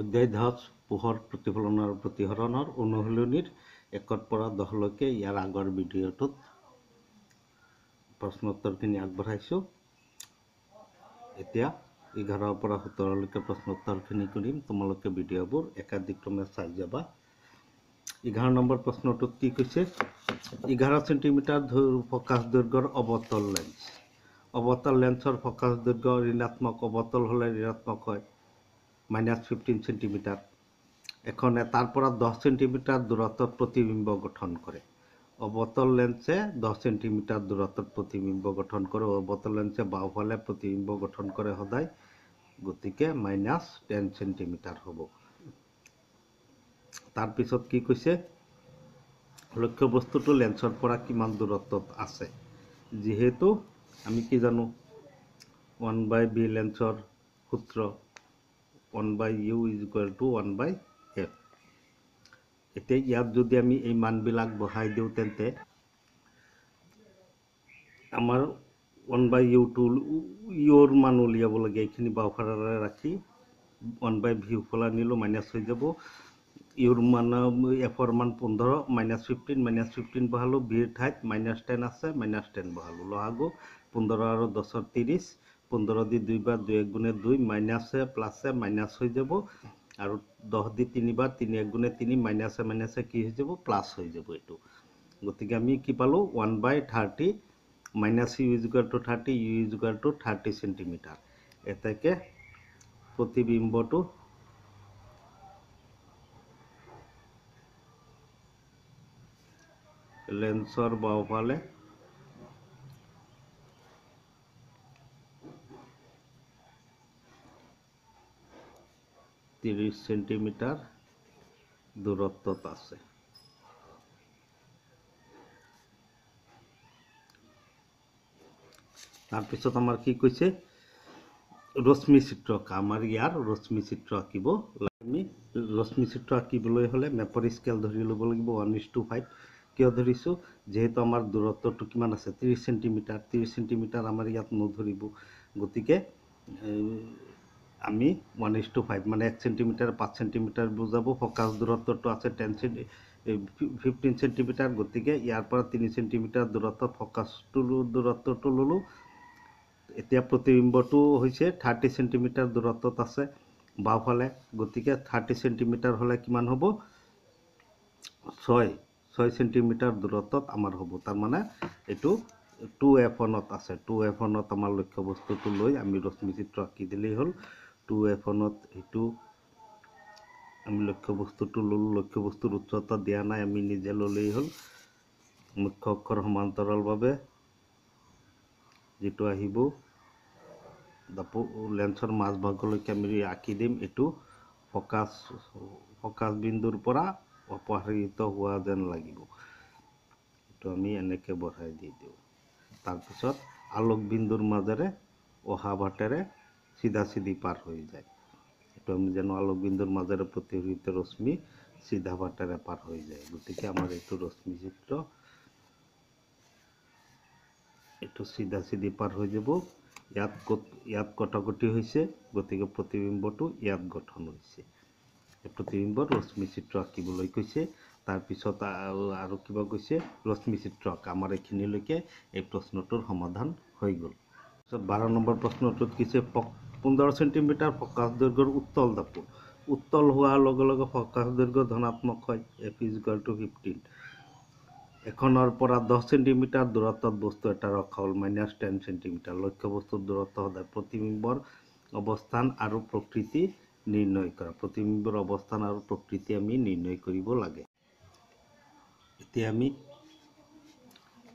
অধ্যায় দহ পোহৰ প্ৰতিফলন আৰু প্ৰতিহৰণৰ অনুশীলনীৰ একৰ পৰা দহলৈকে ইয়াৰ আগৰ ভিডিঅ'টোত প্ৰশ্নোত্তৰখিনি আগবঢ়াইছোঁ এতিয়া এঘাৰৰ পৰা সোতৰলৈকে প্ৰশ্নোত্তৰখিনি কৰিম তোমালোকে ভিডিঅ'বোৰ একাধিক্ৰমে চাই যাবা এঘাৰ নম্বৰ প্ৰশ্নটোত কি কৈছে এঘাৰ চেণ্টিমিটাৰ ধৈ ফকাছ দৈৰ্ঘ্যৰ অৱতল লেন্স অৱতল লেন্সৰ ফকাছ দৈৰ্ঘ্য ঋণাত্মক অৱতল হ'লে ঋণাত্মক হয় মাইনাস ফিফটিন সেন্টিমিটার এখন তারপর দশ সেন্টিমিটার দূরত্ব প্রতিবিম্ব গঠন করে অবতল লেন্সে দশ সেন্টিমিটার দূরত্বত প্রতিবিম্ব গঠন করে অবতল লেন্সে বাহুফালে প্রতিবিম্ব গঠন কৰে সদায় গতিকে মাইনাছ টেন চেণ্টিমিটাৰ হ'ব তাৰপিছত কি কৈছে লক্ষ্য বস্তুটো লেন্সৰ পৰা কিমান দূৰত্বত আছে যিহেতু আমি কি জানো ওৱান বাই বি লেন্সৰ সূত্ৰ one by U is equal to one by F এতিয়া ইয়াত যদি আমি এই মানবিলাক বহাই দিওঁ তেন্তে আমাৰ ওৱান বাই ইউ টু ইউৰ মান উলিয়াব লাগে এইখিনি বাওঁফাৰে ৰাখি ওৱান বাই ভি ফলা নিলোঁ মাইনাছ হৈ যাব ইউৰ মান এফৰ মান পোন্ধৰ মাইনাছ ফিফটিন মাইনাছ ফিফটিন বহালোঁ ভিৰ ঠাইত মাইনাছ টেন আছে মাইনাছ টেন বহালোঁ লহাগু পোন্ধৰ আৰু দহৰ ত্ৰিছ পনেরো দুই দুইবার দুই এক গুণে দুই মাইনাসে প্লাসে মাইনাস হয়ে যাব আর দহ দি তিনিবার তিনি এক গুণে তিনি মাইনাসে মাইনাসে কি হৈ যাব প্লাছ হৈ যাব এইটো গতিকে আমি কি পালোঁ one by thirty minus U is equal to thirty U is equal to thirty centimetre এতেকে প্ৰতিবিম্বটো লেন্সৰ বাওঁফালে তিরিশ সেন্টিমিটার দূরত্বত আছে তাৰপিছত আমাৰ কি কৈছে ৰশ্মি চিত্ৰ আঁকা আমাৰ ইয়াৰ ৰশ্মি চিত্ৰ আঁকিব আমি ৰশ্মি চিত্ৰ আঁকিবলৈ হ'লে মেপৰ স্কেল ধৰি ল'ব লাগিব ওৱান ইজ টু ফাইভ কিয় ধৰিছোঁ যিহেতু আমাৰ দূৰত্বটো কিমান আছে ত্ৰিছ চেণ্টিমিটাৰ ত্ৰিছ চেণ্টিমিটাৰ আমাৰ ইয়াত নধৰিব গতিকে আমি ওৱান ইজ টু ফাইভ মানে এক চেণ্টিমিটাৰ পাঁচ চেণ্টিমিটাৰ বুজাব ফ'কাছ দূৰত্বটো আছে টেন চেণ্টি ফিফটিন চেণ্টিমিটাৰ গতিকে ইয়াৰ পৰা তিনি চেণ্টিমিটাৰ দূৰত্বত ফ'কাছটো দূৰত্বটো ল'লোঁ এতিয়া প্ৰতিবিম্বটো হৈছে থাৰ্টি চেণ্টিমিটাৰ দূৰত্বত আছে বাওঁফালে গতিকে থাৰ্টি চেণ্টিমিটাৰ হ'লে কিমান হ'ব ছয় ছয় চেণ্টিমিটাৰ দূৰত্বত আমাৰ হ'ব তাৰমানে এইটো টু এফ ৱানত আছে টু এফ ৱানত আমাৰ লক্ষ্যবস্তুটো লৈ আমি ৰশ্মিচিত্ৰ আঁকি দিলেই হ'ল টু এফ ওৱানত সেইটো আমি লক্ষ্যবস্তুটো ল'লোঁ লক্ষ্যবস্তুৰ উচ্চতা দিয়া নাই আমি নিজে ল'লেই হ'ল মুখ্য অক্ষৰ সমান্তৰালভাৱে যিটো আহিব দাপো লেন্সৰ মাজভাগলৈকে আমি আঁকি দিম এইটো ফকাচ ফকাচবিন্দুৰ পৰা অপহৃত হোৱা যেন লাগিব এইটো আমি এনেকৈ বঢ়াই দি দিওঁ তাৰপিছত আলোকবিন্দুৰ মাজেৰে অহা বাটেৰে সিধাসিধি পার হয়ে যায় আমি যেন আলোকবিন্দুর মাঝারে প্রতিফলিত রশ্মি সিধা ভাটারে পার হয়ে যায় গতিকে আমার একটু রশ্মি চিত্র একটু সিধা সিধি পার হয়ে যাব ইয়াত ইয়াত কটাকটি হৈছে গতিকে প্ৰতিবিম্বটো ইয়াত গঠন হৈছে প্ৰতিবিম্বত রশ্মি চিত্র আঁকিবলৈ কৈছে তাৰপিছত আৰু কিবা কৈছে রশ্মি চিত্র আঁকা আমাৰ এইখিনিলৈকে এই প্ৰশ্নটোৰ সমাধান হৈ গ'ল বারো বাৰ নম্বৰ প্ৰশ্নটোত কৈছে পোন্ধৰ চেণ্টিমিটাৰ ফ'কাছ দৈর্ঘ্যর উত্তল দাপো উত্তল হোৱাৰ লগে লগে ফ'কাছ দৈৰ্ঘ্য ধনাত্মক হয় F is equal to fifteen এখনৰ পৰা দহ চেণ্টিমিটাৰ দূৰত্বত বস্তু এটা রক্ষা হ'ল মাইনাছ টেন চেণ্টিমিটাৰ বস্তুর দূৰত্ব সদায় প্ৰতিবিম্বৰ অৱস্থান আৰু প্ৰকৃতি নিৰ্ণয় কৰা প্ৰতিবিম্বৰ অৱস্থান আৰু প্ৰকৃতি আমি নিৰ্ণয় কৰিব লাগে এতিয়া আমি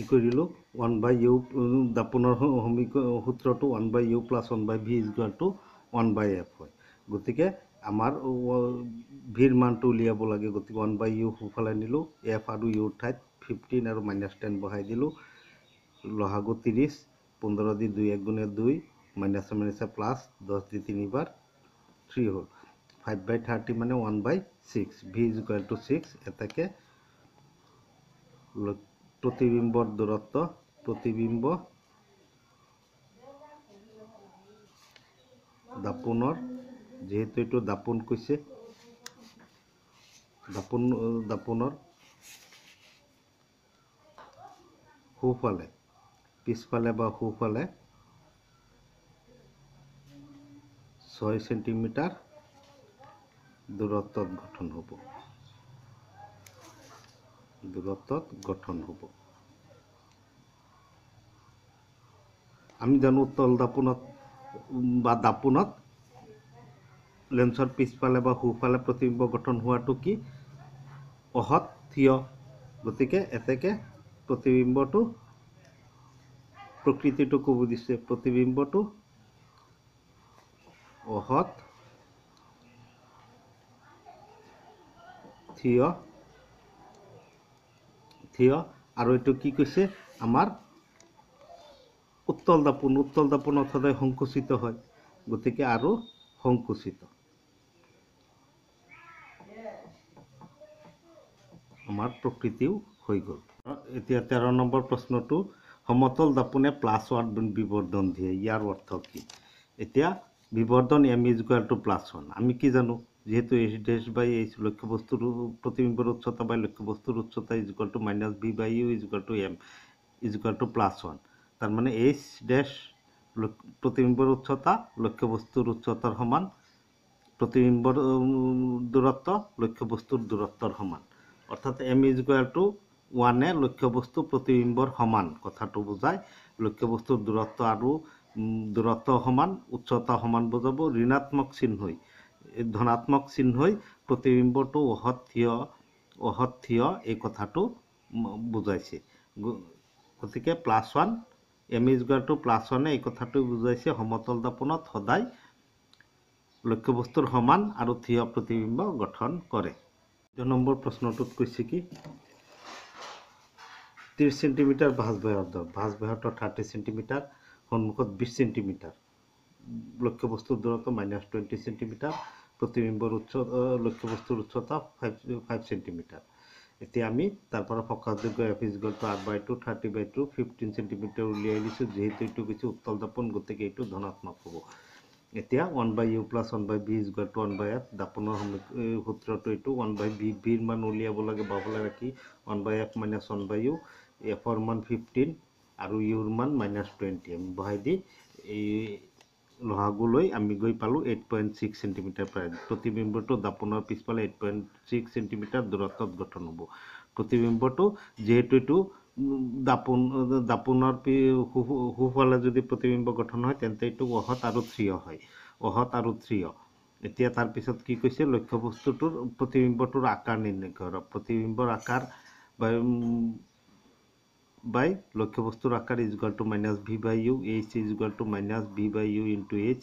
কি কৰিলোঁ ওৱান বাই ইউ দাপোনৰ সমীকৰণ সূত্ৰটো one by U plus one by V ইজগাৰটো ওৱান বাই এফ হয় গতিকে আমাৰ ভিৰ মানটো উলিয়াব লাগে গতিকে ওৱান বাই ইউ সোঁফালে নিলোঁ এফ আৰু ইউৰ ঠাইত ফিফটিন আৰু মাইনাছ টেন বহাই দিলোঁ লহাগো ত্ৰিছ পোন্ধৰ দি দুই এক গুণে দুই মাইনাছে মাইনাছে প্লাছ দহ দি তিনিবাৰ থ্ৰী হ'ল ফাইভ বাই থাৰ্টি মানে one by six V is equal to six এটাকে লক্ষ্য প্রতিবিম্বর দূরত্ব প্রতিবিম্ব দাপোনৰ যিহেতু এইটো দাপোন কৈছে দাপোন দাপোনৰ সোঁফালে পিছফালে বা সোঁফালে ছয় চেণ্টিমিটাৰ দূৰত্বত গঠন হ'ব দূরত্বত গঠন হব আমি জানো তল দাপোনত বা দাপোনত লেন্সৰ পিছফালে বা সোঁফালে প্ৰতিবিম্ব গঠন হোৱাটো কি অহৎ থিয় গতিকে এতেকে প্ৰতিবিম্বটো প্ৰকৃতিটো ক'ব দিছে প্ৰতিবিম্বটো অহৎ থিয় থিয় আৰু এইটো কি কৈছে আমাৰ উত্তল দাপোন উত্তল দাপোন সদায় সংকুচিত হয় গতিকে আৰু সংকুচিত আমাৰ প্ৰকৃতিও হৈ গ'ল এতিয়া তেৰ নম্বৰ প্ৰশ্নটো সমতল দাপোনে প্লাছ ওৱান বিবৰ্ধন দিয়ে ইয়াৰ অৰ্থ কি এতিয়া বিবৰ্ধন M is equal to plus one আমি কি জানো যেহেতু এইচ ড্যাশ বাই এইচ লক্ষ্যবস্তুর প্রতিবিম্বের উচ্চতা বাই লক্ষ্যবস্তুর উচ্চতা is equal to minus V by U is equal to M is equal to plus one তার মানে এইচ ড্যাশ প্রতিবিম্বের উচ্চতা লক্ষ্যবস্তুর উচ্চতার সমান প্রতিবিম্ব দূরত্ব লক্ষ্যবস্তুর দূরত্বর সমান অর্থাৎ এম ইজ ইকুয়াল টু ওয়ানে লক্ষ্যবস্তু প্রতিবিম্বর সমান কথাটো বুজায় লক্ষ্যবস্তুৰ দূৰত্ব আৰু দূৰত্ব সমান উচ্চতা সমান বুজাব ঋণাত্মক চিহ্নই ধনাত্মক চিহ্নই প্ৰতিবিম্বটো থিয় অসত্য় থিয় এই কথাটো বুজাইছে গতিকে plus one M is two plus ওৱানে এই কথাটো বুজাইছে সমতল দাপোনত সদায় লক্ষ্যবস্তুৰ সমান আৰু থিয় প্ৰতিবিম্ব গঠন কৰে দুই নম্বৰ প্ৰশ্নটোত কৈছে কি ত্ৰিছ চেণ্টিমিটাৰ ভাজ বাহ্য ভাজ বাহ্যটো থাৰ্টি চেণ্টিমিটাৰ সন্মুখত বিছ চেণ্টিমিটাৰ লক্ষ্য বস্তুর দূরত্ব মাইনাস টোয়েন্টি সেন্টিমিটার প্রতিবিম্বর উচ্চ লক্ষ্য বস্তুর উচ্চতা ফাইভ ফাইভ সেন্টিমিটার এতে আমি তারপর ফকাশযোগ্য এফিস গল্প আট by two thirty by two fifteen centimetre উলিয়াই দিছি যেহেতু এই বেশি উত্তল দাপন গতি এই ধনাত্মক হব এতিয়া one by U plus one by V is equal to one by F দাপনের সূত্রটা এই ওয়ান বাই বি বির মান উলিয়াব লাগে বাবলে রাখি one by F minus one by U এফর মান ফিফটিন আর ইউর মান মাইনাস টুয়েন্টি আমি বহাই দিই এই লহাগুলৈ আমি গৈ পালোঁ এইট পইণ্ট ছিক্স চেণ্টিমিটাৰ প্ৰায় প্ৰতিবিম্বটো দাপোনৰ পিছফালে এইট পইণ্ট ছিক্স চেণ্টিমিটাৰ দূৰত্বত গঠন হ'ব প্ৰতিবিম্বটো যিহেতু এইটো দাপোণ দাপোণৰ সু সুফালে যদি প্ৰতিবিম্ব গঠন হয় তেন্তে এইটো অহৎ আৰু থ্ৰিয় হয় অহত আৰু থ্ৰিয় এতিয়া তাৰপিছত কি কৈছে লক্ষ্য বস্তুটোৰ প্ৰতিবিম্বটোৰ আকাৰ নিৰ্ণয় কৰক প্ৰতিবিম্বৰ আকাৰ বাই লক্ষ্যবস্তুর আকার is equal to minus V by U H is equal to minus V by U into H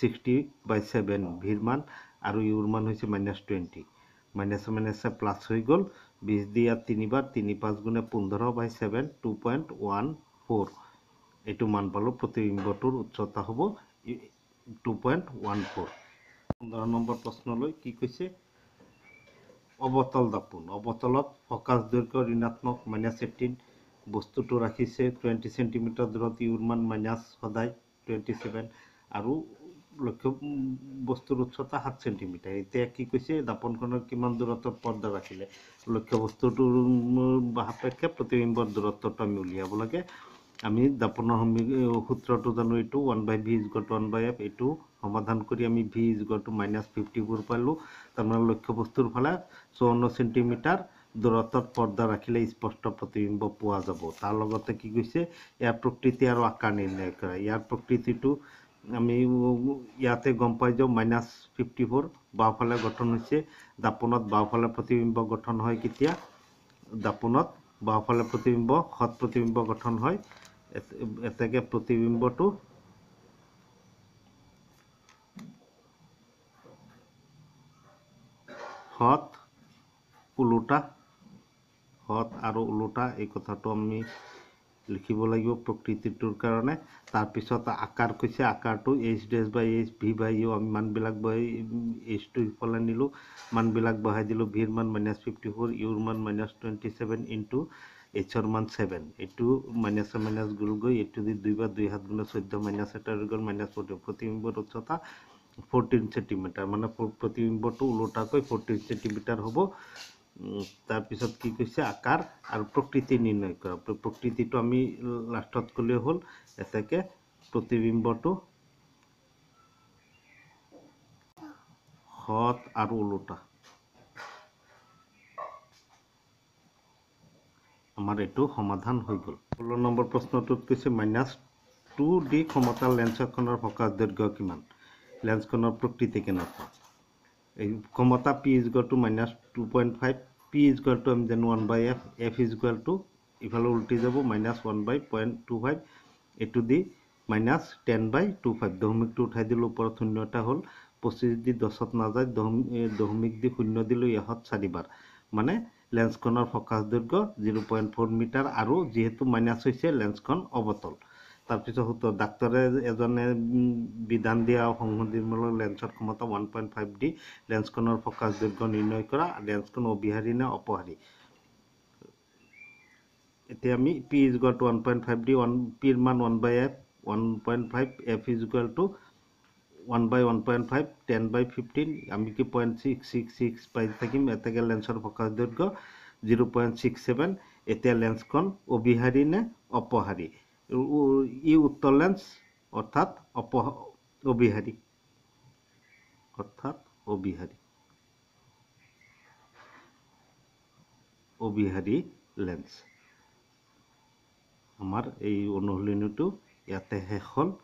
sixty by seven ভির মান আর ইউর মান হয়েছে মাইনাস টোয়েন্টি মাইনাসে minus প্লাস হয়ে গেল বিশ দিয়ে আর তিনিবার তিনি পাঁচ গুণে পোন্ধৰ by seven two point one four এইটো মান পালোঁ প্ৰতিবিম্বটোৰ উচ্চতা হ'ব টু পইণ্ট ওৱান ফ'ৰ পোন্ধৰ নম্বৰ প্ৰশ্নলৈ কি কৈছে অৱতল দাপোন অৱতলত ফকাচ দৈৰ্ঘ্য ঋণাত্মক মাইনাছ এইটিন বস্তুটো ৰাখিছে টুৱেণ্টি চেণ্টিমিটাৰ দূৰত ইউৰমান মাইনাছ সদায় টুৱেণ্টি চেভেন আৰু লক্ষ্য বস্তুৰ উচ্চতা সাত চেণ্টিমিটাৰ এতিয়া কি কৈছে দাপনখনৰ কিমান দূৰত্বত পৰ্দা ৰাখিলে লক্ষ্য বস্তুটোৰ সাপেক্ষে প্ৰতিবিম্বৰ দূৰত্বটো আমি উলিয়াব লাগে আমি দাপনৰ সূত্ৰটো জানো এইটো one by V is got one by F এইটো সমাধান কৰি আমি V is got minus fifty four পালোঁ তাৰমানে লক্ষ্য বস্তুৰ ফালে চৌৱন্ন চেণ্টিমিটাৰ দূৰত্বত পৰ্দা ৰাখিলে স্পষ্ট প্ৰতিবিম্ব পোৱা যাব তাৰ লগতে কি কৈছে ইয়াৰ প্ৰকৃতি আৰু আকাৰ নিৰ্ণয় কৰে ইয়াৰ প্ৰকৃতিটো আমি ইয়াতে গম পাই যাওঁ মাইনাছ ফিফটি ফ'ৰ বাওঁফালে গঠন হৈছে দাপোনত বাওঁফালে প্ৰতিবিম্ব গঠন হয় কেতিয়া দাপোনত বাওঁফালে প্ৰতিবিম্ব সৎ প্ৰতিবিম্ব গঠন হয় এতেকে প্ৰতিবিম্বটো সৎ ওলোটা আৰু ওলোটা এই কথাটো আমি লিখিব লাগিব প্ৰকৃতিটোৰ কাৰণে তাৰপিছত আকাৰ কৈছে আকাৰটো H D by H V by U আমি মানবিলাক বহাই এইচ টু ইফালে নিলোঁ মানবিলাক বহাই দিলোঁ ভিৰ মান মাইনাছ ফিফটি ফ'ৰ ইউৰ মান মাইনাছ টুৱেণ্টি ছেভেন ইনটু এইচৰ মান ছেভেন এইটো মাইনাছে মাইনাছ গ'ল গৈ এইটো দি দুই বা দুই হাত গুণে চৈধ্য মাইনাছ এটা গ'ল মাইনাছ ফৰ্টিন প্ৰতিবিম্বৰ উচ্চতা ফৰ্টিন চেণ্টিমিটাৰ মানে প্ৰতিবিম্বটো ওলোটাকৈ ফৰ্টিন চেণ্টিমিটাৰ হ'ব তাৰপিছত কি কৈছে আকাৰ আৰু প্ৰকৃতি নিৰ্ণয় কৰা প্ৰকৃতিটো আমি লাষ্টত ক'লে হ'ল এতেকে প্ৰতিবিম্বটো সৎ আৰু ওলোটা আমাৰ এইটো সমাধান হৈ গ'ল ষোল্ল নম্বৰ প্ৰশ্নটোত কৈছে মাইনাছ টু ডি ক্ষমতা লেন্স এখনৰ ফকাছ দৈৰ্ঘ্য কিমান লেন্সখনৰ প্ৰকৃতি কেনেকুৱা এই ক্ষমতা পি ইজগটো minus two point five P is equal to আমি জানো one by F F is equal to ইফালে উল্টি যাব minus one by point two five এইটো দি minus ten by two five দশমিকটো উঠাই দিলোঁ ওপৰত শূন্য এটা হ'ল পঁচিছ দি দহত নাযায় দশমিক দি শূন্য দিলোঁ এশত চাৰিবাৰ মানে লেন্সখনৰ ফকাছ দৈৰ্ঘ্য জিৰ' পইণ্ট ফ'ৰ মিটাৰ আৰু যিহেতু মাইনাছ হৈছে লেন্সখন অৱতল তাৰপিছত সুতৰ ডাক্তৰে এজনে বিধান দিয়া সংশোধনীমূলক লেন্সৰ ক্ষমতা ওৱান পইণ্ট ফাইভ ডি লেন্সখনৰ ফকাছযোগ্য নিৰ্ণয় কৰা লেন্সখন অবিহাৰী নে অপহাৰী এতিয়া আমি P is equal to one point five D one পিৰ মান one by F one point five F is equal to one by one point five ten by fifteen আমি কি পইণ্ট ছিক্স ছিক্স ছিক্স পাই থাকিম এতেকে লেন্সৰ ফকাছযোগ্য zero' point six seven এতিয়া লেন্সখন অবিহাৰী নে অপহাৰী ই উত্তর লেন্স অর্থাৎ অপ অবিহারী অর্থাৎ অবিহারী অবিহারী লেন্স আমাৰ এই অনুশীলনীটো ইয়াতে শেষ হ'ল